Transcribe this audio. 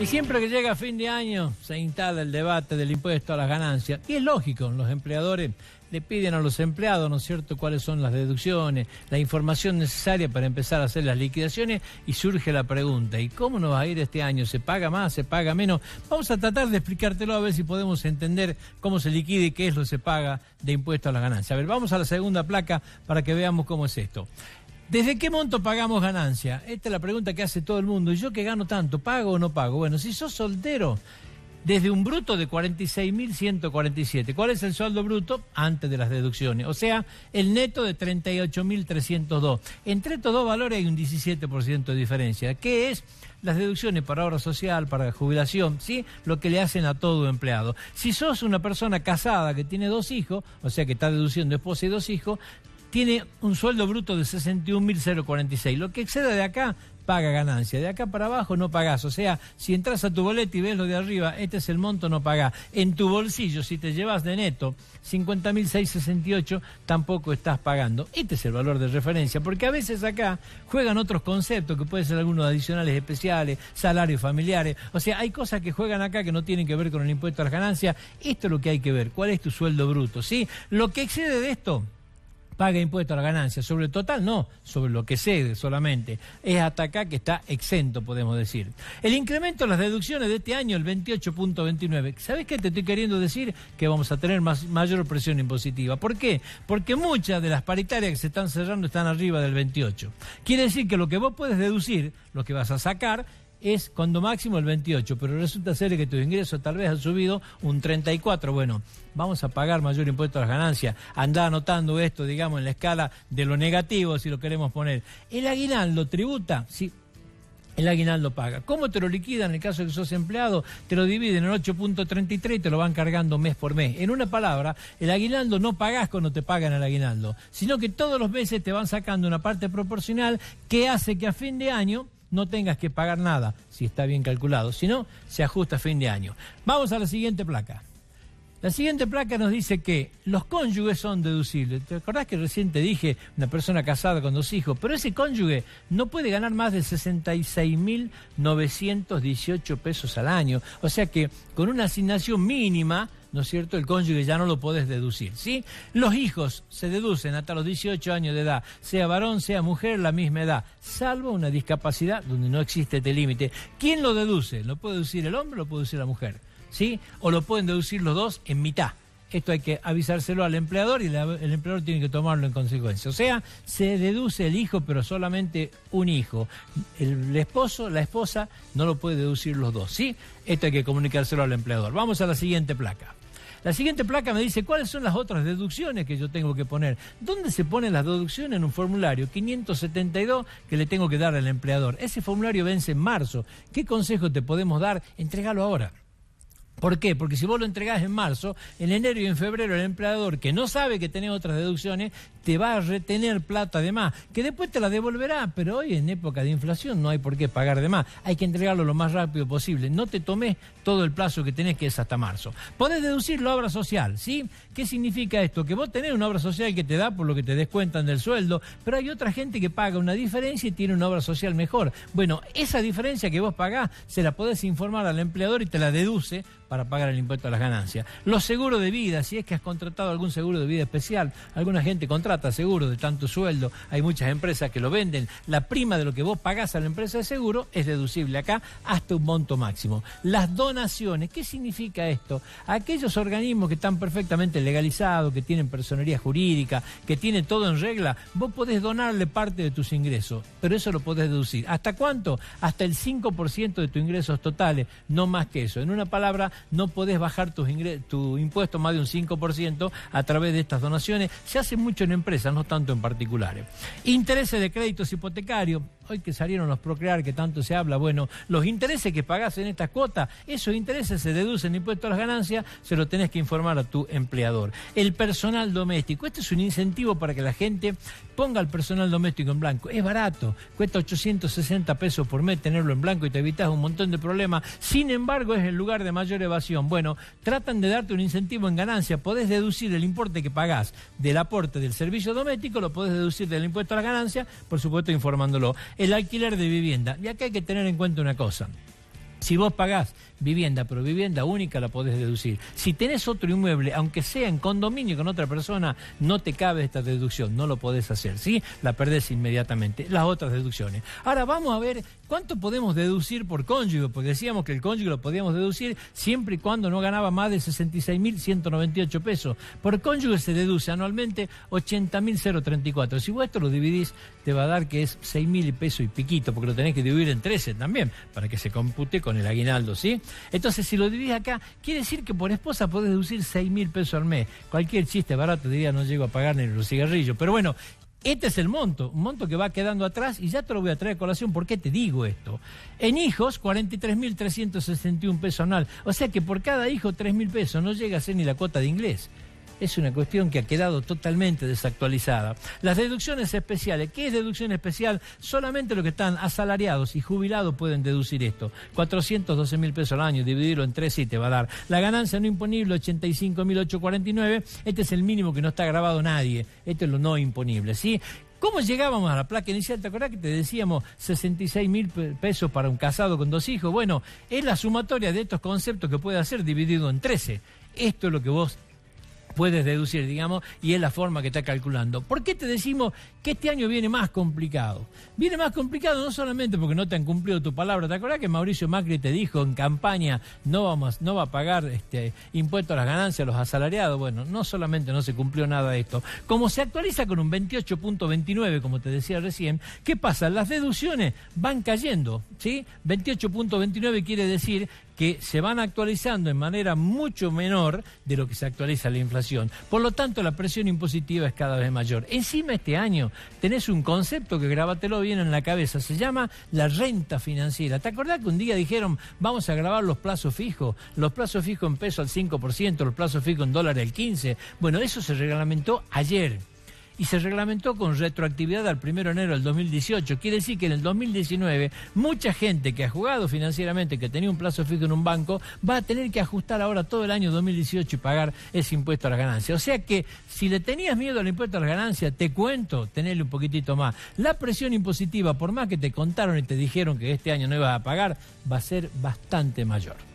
Y siempre que llega fin de año se instala el debate del impuesto a las ganancias. Y es lógico, los empleadores le piden a los empleados, ¿no es cierto?, cuáles son las deducciones, la información necesaria para empezar a hacer las liquidaciones y surge la pregunta, ¿y cómo nos va a ir este año? ¿Se paga más? ¿Se paga menos? Vamos a tratar de explicártelo a ver si podemos entender cómo se liquida y qué es lo que se paga de impuesto a las ganancias. A ver, vamos a la segunda placa para que veamos cómo es esto. ¿Desde qué monto pagamos ganancia? Esta es la pregunta que hace todo el mundo. ¿Y yo que gano tanto, pago o no pago? Bueno, si sos soltero, desde un bruto de 46.147. ¿Cuál es el sueldo bruto? Antes de las deducciones. O sea, el neto de 38.302. Entre estos dos valores hay un 17% de diferencia, ¿Qué es las deducciones para obra social, para jubilación, ¿sí? Lo que le hacen a todo empleado. Si sos una persona casada que tiene dos hijos, o sea que está deduciendo esposa y dos hijos, tiene un sueldo bruto de 61.046. Lo que exceda de acá paga ganancia. De acá para abajo no pagas O sea, si entras a tu boleto y ves lo de arriba, este es el monto, no paga En tu bolsillo, si te llevas de neto 50.668, tampoco estás pagando. Este es el valor de referencia, porque a veces acá juegan otros conceptos, que pueden ser algunos adicionales especiales, salarios familiares. O sea, hay cosas que juegan acá que no tienen que ver con el impuesto a las ganancias. Esto es lo que hay que ver. ¿Cuál es tu sueldo bruto? ¿Sí? Lo que excede de esto paga impuesto a la ganancia. Sobre el total, no, sobre lo que cede solamente. Es hasta acá que está exento, podemos decir. El incremento en las deducciones de este año, el 28.29. ¿Sabes qué? Te estoy queriendo decir que vamos a tener mayor presión impositiva. ¿Por qué? Porque muchas de las paritarias que se están cerrando están arriba del 28. Quiere decir que lo que vos puedes deducir, lo que vas a sacar, es cuando máximo el 28, pero resulta ser que tus ingresos tal vez han subido un 34. Bueno, vamos a pagar mayor impuesto a las ganancias. Andá anotando esto, digamos, en la escala de lo negativo, si lo queremos poner. El aguinaldo tributa, sí, el aguinaldo paga. ¿Cómo te lo liquidan en el caso de que sos empleado? Te lo dividen en 8.33 y te lo van cargando mes por mes. En una palabra, el aguinaldo no pagás cuando te pagan el aguinaldo, sino que todos los meses te van sacando una parte proporcional que hace que a fin de año no tengas que pagar nada, si está bien calculado. Si no, se ajusta a fin de año. Vamos a la siguiente placa. La siguiente placa nos dice que los cónyuges son deducibles. ¿Te acordás que recién te dije una persona casada con dos hijos? Pero ese cónyuge no puede ganar más de 66.918 pesos al año. O sea que con una asignación mínima ¿no es cierto? El cónyuge ya no lo puedes deducir, ¿sí? Los hijos se deducen hasta los 18 años de edad, sea varón, sea mujer, la misma edad, salvo una discapacidad donde no existe este límite. ¿Quién lo deduce? ¿Lo puede deducir el hombre o lo puede deducir la mujer? ¿Sí? O lo pueden deducir los dos en mitad. Esto hay que avisárselo al empleador y el empleador tiene que tomarlo en consecuencia. O sea, se deduce el hijo, pero solamente un hijo. el, esposo, la esposa, no lo puede deducir los dos, ¿sí? Esto hay que comunicárselo al empleador. Vamos a la siguiente placa. La siguiente placa me dice cuáles son las otras deducciones que yo tengo que poner. ¿Dónde se ponen las deducciones en un formulario 572 que le tengo que dar al empleador? Ese formulario vence en marzo. ¿Qué consejo te podemos dar? Entrégalo ahora. ¿Por qué? Porque si vos lo entregás en marzo, en enero y en febrero el empleador que no sabe que tenés otras deducciones te va a retener plata de más, que después te la devolverá, pero hoy en época de inflación no hay por qué pagar de más, hay que entregarlo lo más rápido posible, no te tomes todo el plazo que tenés que es hasta marzo. Podés deducir la obra social, ¿sí? ¿Qué significa esto? Que vos tenés una obra social que te da por lo que te descuentan del sueldo, pero hay otra gente que paga una diferencia y tiene una obra social mejor. Bueno, esa diferencia que vos pagás se la podés informar al empleador y te la deduce para pagar el impuesto a las ganancias. Los seguros de vida, si es que has contratado algún seguro de vida especial, alguna gente contrata trata seguro de tanto sueldo, hay muchas empresas que lo venden, la prima de lo que vos pagás a la empresa de seguro es deducible acá hasta un monto máximo. Las donaciones, ¿qué significa esto? Aquellos organismos que están perfectamente legalizados, que tienen personería jurídica, que tienen todo en regla, vos podés donarle parte de tus ingresos, pero eso lo podés deducir. ¿Hasta cuánto? Hasta el 5% de tus ingresos totales, no más que eso. En una palabra, no podés bajar tus tu impuesto más de un 5% a través de estas donaciones. Se hace mucho en empresas, no tanto en particulares. Intereses de créditos hipotecarios, hoy que salieron los procrear, que tanto se habla, bueno, los intereses que pagás en estas cuotas, esos intereses se deducen impuestos a las ganancias, se lo tenés que informar a tu empleador. El personal doméstico, este es un incentivo para que la gente ponga el personal doméstico en blanco. Es barato, cuesta 860 pesos por mes tenerlo en blanco y te evitas un montón de problemas. Sin embargo, es el lugar de mayor evasión. Bueno, tratan de darte un incentivo en ganancia. Podés deducir el importe que pagás del aporte del servicio doméstico, lo podés deducir del impuesto a las ganancias, por supuesto informándolo el alquiler de vivienda. Y acá hay que tener en cuenta una cosa. Si vos pagás vivienda, pero vivienda única la podés deducir. Si tenés otro inmueble, aunque sea en condominio con otra persona, no te cabe esta deducción, no lo podés hacer, ¿sí? La perdés inmediatamente, las otras deducciones. Ahora vamos a ver cuánto podemos deducir por cónyuge, porque decíamos que el cónyuge lo podíamos deducir siempre y cuando no ganaba más de 66.198 pesos. Por cónyuge se deduce anualmente 80.034. Si vos esto lo dividís, te va a dar que es 6.000 pesos y piquito, porque lo tenés que dividir en 13 también, para que se compute con con el aguinaldo, ¿sí? Entonces, si lo dividís acá, quiere decir que por esposa podés deducir 6 mil pesos al mes. Cualquier chiste barato diría no llego a pagar ni los cigarrillos. Pero bueno, este es el monto, un monto que va quedando atrás y ya te lo voy a traer a colación. ¿Por qué te digo esto? En hijos, 43.361 pesos anual. O sea que por cada hijo, mil pesos. No llega a ser ni la cuota de inglés es una cuestión que ha quedado totalmente desactualizada. Las deducciones especiales, ¿qué es deducción especial? Solamente los que están asalariados y jubilados pueden deducir esto. 412 mil pesos al año, dividirlo en tres y te va a dar. La ganancia no imponible, 85.849. Este es el mínimo que no está grabado nadie. Esto es lo no imponible, ¿sí? ¿Cómo llegábamos a la placa inicial? ¿Te acordás que te decíamos 66 mil pesos para un casado con dos hijos? Bueno, es la sumatoria de estos conceptos que puede hacer dividido en 13. Esto es lo que vos puedes deducir, digamos, y es la forma que está calculando. ¿Por qué te decimos que este año viene más complicado? Viene más complicado no solamente porque no te han cumplido tu palabra, ¿te acordás que Mauricio Macri te dijo en campaña no vamos no va a pagar este impuesto a las ganancias a los asalariados? Bueno, no solamente no se cumplió nada de esto. Como se actualiza con un 28.29, como te decía recién, ¿qué pasa? Las deducciones van cayendo, ¿sí? 28.29 quiere decir que se van actualizando en manera mucho menor de lo que se actualiza la inflación. Por lo tanto, la presión impositiva es cada vez mayor. Encima este año tenés un concepto que grábatelo bien en la cabeza, se llama la renta financiera. ¿Te acordás que un día dijeron vamos a grabar los plazos fijos? Los plazos fijos en peso al 5%, los plazos fijos en dólar al 15%. Bueno, eso se reglamentó ayer y se reglamentó con retroactividad al 1 de enero del 2018. Quiere decir que en el 2019 mucha gente que ha jugado financieramente, que tenía un plazo fijo en un banco, va a tener que ajustar ahora todo el año 2018 y pagar ese impuesto a las ganancias. O sea que si le tenías miedo al impuesto a las ganancias, te cuento, tenerle un poquitito más. La presión impositiva, por más que te contaron y te dijeron que este año no ibas a pagar, va a ser bastante mayor.